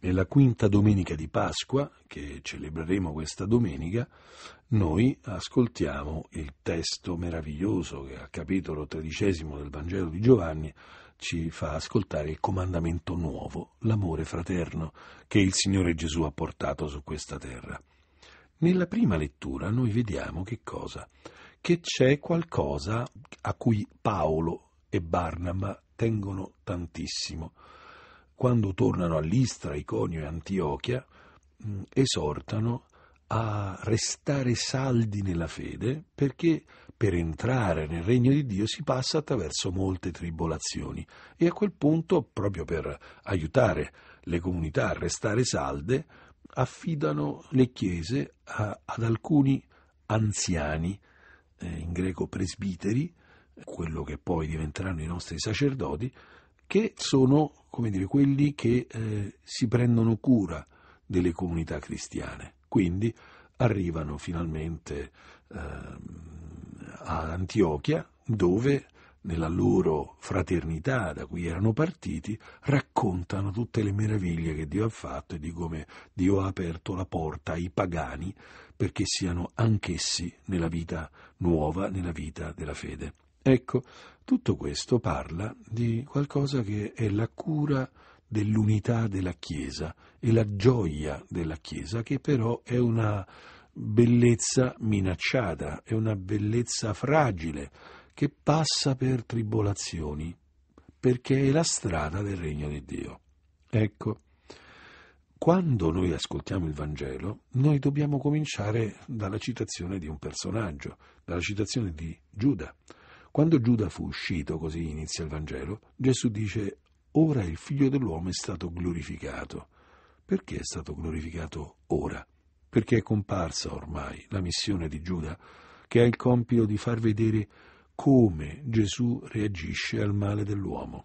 Nella quinta domenica di Pasqua, che celebreremo questa domenica, noi ascoltiamo il testo meraviglioso che al capitolo tredicesimo del Vangelo di Giovanni ci fa ascoltare il comandamento nuovo, l'amore fraterno che il Signore Gesù ha portato su questa terra. Nella prima lettura noi vediamo che cosa? Che c'è qualcosa a cui Paolo e Barnaba tengono tantissimo quando tornano all'Istra, Iconio e Antiochia, mm, esortano a restare saldi nella fede perché per entrare nel regno di Dio si passa attraverso molte tribolazioni e a quel punto, proprio per aiutare le comunità a restare salde, affidano le chiese a, ad alcuni anziani, eh, in greco presbiteri, quello che poi diventeranno i nostri sacerdoti, che sono come dire, quelli che eh, si prendono cura delle comunità cristiane. Quindi arrivano finalmente eh, a Antiochia dove nella loro fraternità da cui erano partiti, raccontano tutte le meraviglie che Dio ha fatto e di come Dio ha aperto la porta ai pagani perché siano anch'essi nella vita nuova, nella vita della fede. Ecco, tutto questo parla di qualcosa che è la cura dell'unità della Chiesa e la gioia della Chiesa, che però è una bellezza minacciata, è una bellezza fragile, che passa per tribolazioni, perché è la strada del regno di Dio. Ecco, quando noi ascoltiamo il Vangelo, noi dobbiamo cominciare dalla citazione di un personaggio, dalla citazione di Giuda. Quando Giuda fu uscito, così inizia il Vangelo, Gesù dice ora il figlio dell'uomo è stato glorificato. Perché è stato glorificato ora? Perché è comparsa ormai la missione di Giuda, che ha il compito di far vedere come Gesù reagisce al male dell'uomo.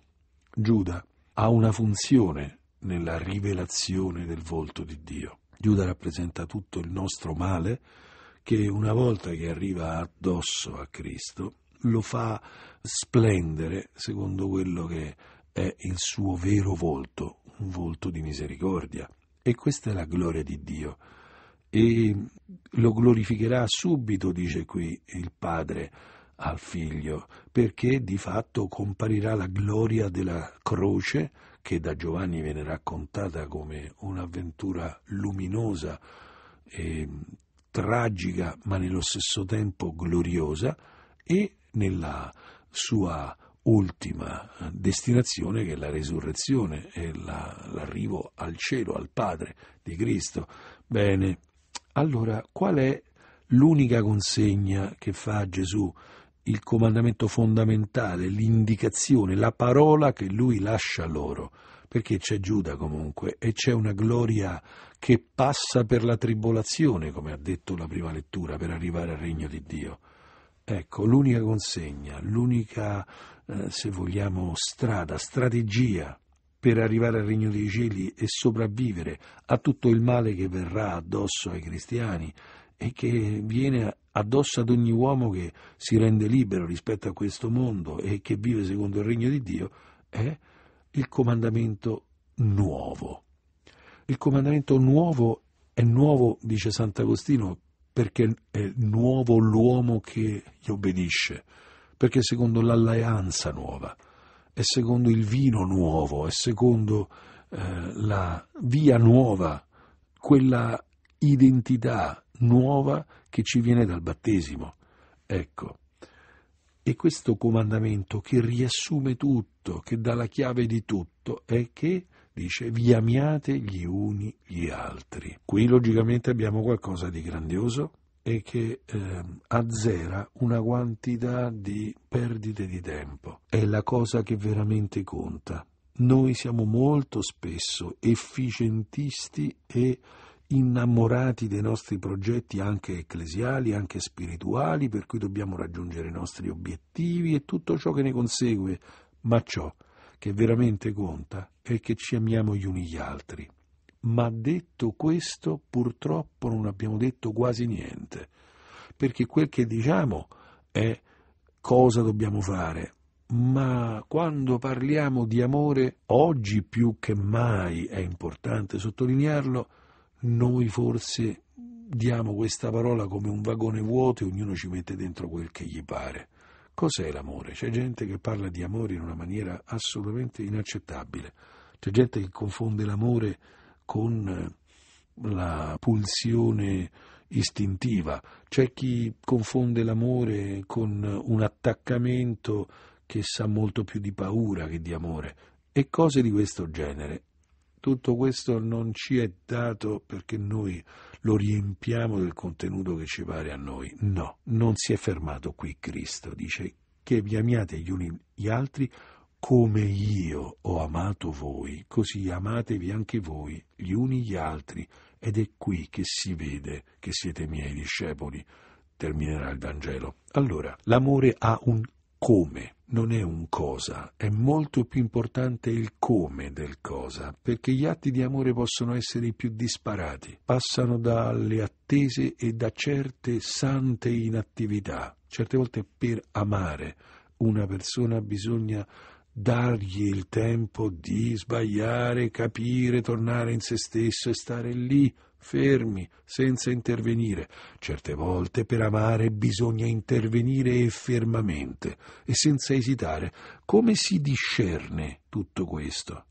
Giuda ha una funzione nella rivelazione del volto di Dio. Giuda rappresenta tutto il nostro male che una volta che arriva addosso a Cristo lo fa splendere secondo quello che è il suo vero volto, un volto di misericordia. E questa è la gloria di Dio. E lo glorificherà subito, dice qui il Padre al figlio, perché di fatto comparirà la gloria della croce, che da Giovanni viene raccontata come un'avventura luminosa e tragica, ma nello stesso tempo gloriosa, e nella sua ultima eh, destinazione che è la resurrezione e la, l'arrivo al cielo, al Padre di Cristo. Bene, allora qual è l'unica consegna che fa Gesù? Il comandamento fondamentale, l'indicazione, la parola che lui lascia loro perché c'è Giuda comunque e c'è una gloria che passa per la tribolazione, come ha detto la prima lettura, per arrivare al regno di Dio. Ecco, l'unica consegna, l'unica, eh, se vogliamo, strada, strategia per arrivare al regno dei cieli e sopravvivere a tutto il male che verrà addosso ai cristiani e che viene addosso ad ogni uomo che si rende libero rispetto a questo mondo e che vive secondo il regno di Dio, è il comandamento nuovo. Il comandamento nuovo è nuovo, dice Sant'Agostino, perché è nuovo l'uomo che gli obbedisce, perché è secondo l'alleanza nuova, è secondo il vino nuovo, è secondo eh, la via nuova, quella identità nuova che ci viene dal battesimo. Ecco. E questo comandamento che riassume tutto, che dà la chiave di tutto, è che dice vi amiate gli uni gli altri. Qui logicamente abbiamo qualcosa di grandioso e che eh, azzera una quantità di perdite di tempo. È la cosa che veramente conta. Noi siamo molto spesso efficientisti e innamorati dei nostri progetti anche ecclesiali, anche spirituali, per cui dobbiamo raggiungere i nostri obiettivi e tutto ciò che ne consegue, ma ciò che veramente conta è che ci amiamo gli uni gli altri. Ma detto questo, purtroppo non abbiamo detto quasi niente, perché quel che diciamo è cosa dobbiamo fare, ma quando parliamo di amore, oggi più che mai è importante sottolinearlo, noi forse diamo questa parola come un vagone vuoto e ognuno ci mette dentro quel che gli pare. Cos'è l'amore? C'è gente che parla di amore in una maniera assolutamente inaccettabile. C'è gente che confonde l'amore con eh, la pulsione istintiva, c'è chi confonde l'amore con un attaccamento che sa molto più di paura che di amore e cose di questo genere. Tutto questo non ci è dato perché noi lo riempiamo del contenuto che ci pare a noi. No, non si è fermato qui Cristo, dice che vi amiate gli uni gli altri come io ho amato voi, così amatevi anche voi gli uni gli altri, ed è qui che si vede che siete miei discepoli. Terminerà il Vangelo. Allora, l'amore ha un come, non è un cosa, è molto più importante il come del cosa, perché gli atti di amore possono essere i più disparati, passano dalle attese e da certe sante inattività. Certe volte per amare una persona bisogna dargli il tempo di sbagliare, capire, tornare in se stesso e stare lì fermi, senza intervenire. Certe volte per amare bisogna intervenire e fermamente e senza esitare. Come si discerne tutto questo?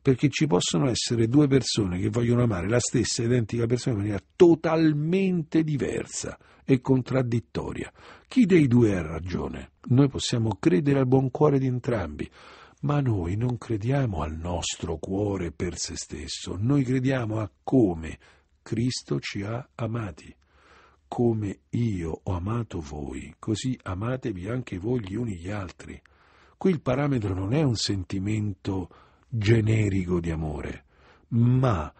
Perché ci possono essere due persone che vogliono amare la stessa identica persona in maniera totalmente diversa e contraddittoria. Chi dei due ha ragione? Noi possiamo credere al buon cuore di entrambi, ma noi non crediamo al nostro cuore per se stesso, noi crediamo a come Cristo ci ha amati. Come io ho amato voi, così amatevi anche voi gli uni gli altri. Qui il parametro non è un sentimento generico di amore, ma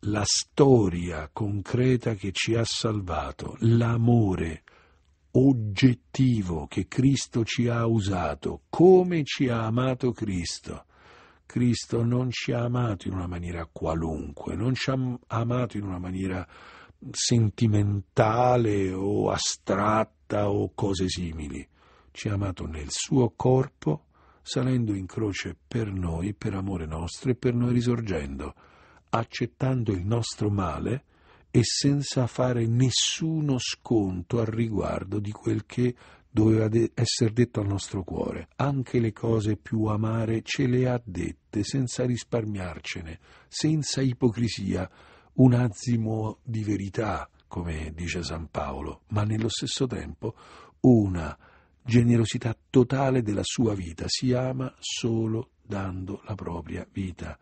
la storia concreta che ci ha salvato, l'amore oggettivo che Cristo ci ha usato, come ci ha amato Cristo. Cristo non ci ha amato in una maniera qualunque, non ci ha amato in una maniera sentimentale o astratta o cose simili. Ci ha amato nel suo corpo, salendo in croce per noi, per amore nostro e per noi risorgendo, accettando il nostro male e senza fare nessuno sconto al riguardo di quel che doveva de- essere detto al nostro cuore. Anche le cose più amare ce le ha dette, senza risparmiarcene, senza ipocrisia, un azimo di verità, come dice San Paolo, ma nello stesso tempo una generosità totale della sua vita. Si ama solo dando la propria vita,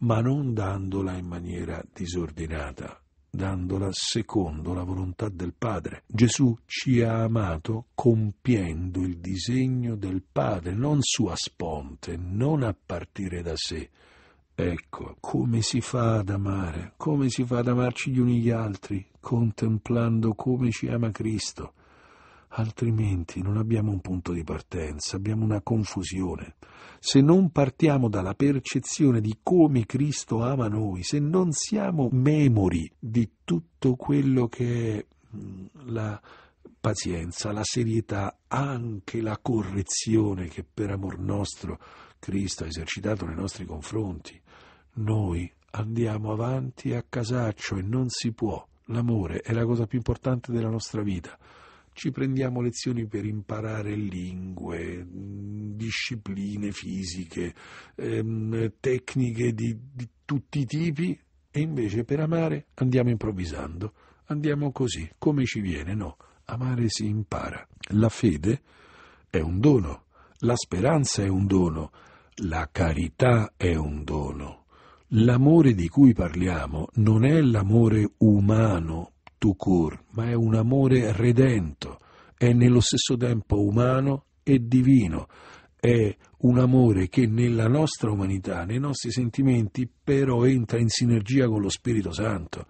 ma non dandola in maniera disordinata, dandola secondo la volontà del Padre. Gesù ci ha amato compiendo il disegno del Padre, non su a sponte, non a partire da sé. Ecco, come si fa ad amare, come si fa ad amarci gli uni gli altri, contemplando come ci ama Cristo. Altrimenti non abbiamo un punto di partenza, abbiamo una confusione. Se non partiamo dalla percezione di come Cristo ama noi, se non siamo memori di tutto quello che è mm, la pazienza, la serietà, anche la correzione che per amor nostro Cristo ha esercitato nei nostri confronti, noi andiamo avanti a casaccio e non si può. L'amore è la cosa più importante della nostra vita ci prendiamo lezioni per imparare lingue, discipline fisiche, ehm, tecniche di, di tutti i tipi e invece per amare andiamo improvvisando, andiamo così, come ci viene, no, amare si impara. La fede è un dono, la speranza è un dono, la carità è un dono. L'amore di cui parliamo non è l'amore umano tout court, ma è un amore redento, è nello stesso tempo umano e divino, è un amore che nella nostra umanità, nei nostri sentimenti, però entra in sinergia con lo Spirito Santo.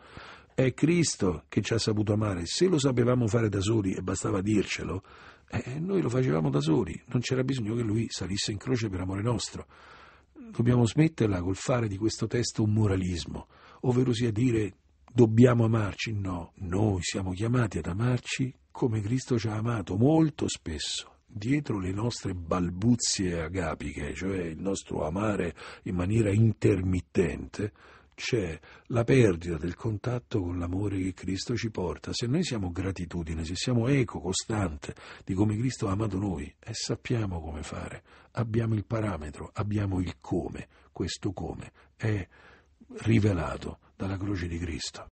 È Cristo che ci ha saputo amare. Se lo sapevamo fare da soli e bastava dircelo, eh, noi lo facevamo da soli, non c'era bisogno che lui salisse in croce per amore nostro. Dobbiamo smetterla col fare di questo testo un moralismo, ovvero sia dire dobbiamo amarci? No, noi siamo chiamati ad amarci come Cristo ci ha amato molto spesso. Dietro le nostre balbuzie agapiche, cioè il nostro amare in maniera intermittente, c'è la perdita del contatto con l'amore che Cristo ci porta. Se noi siamo gratitudine, se siamo eco costante di come Cristo ha amato noi e sappiamo come fare, abbiamo il parametro, abbiamo il come, questo come è rivelato dalla croce di Cristo.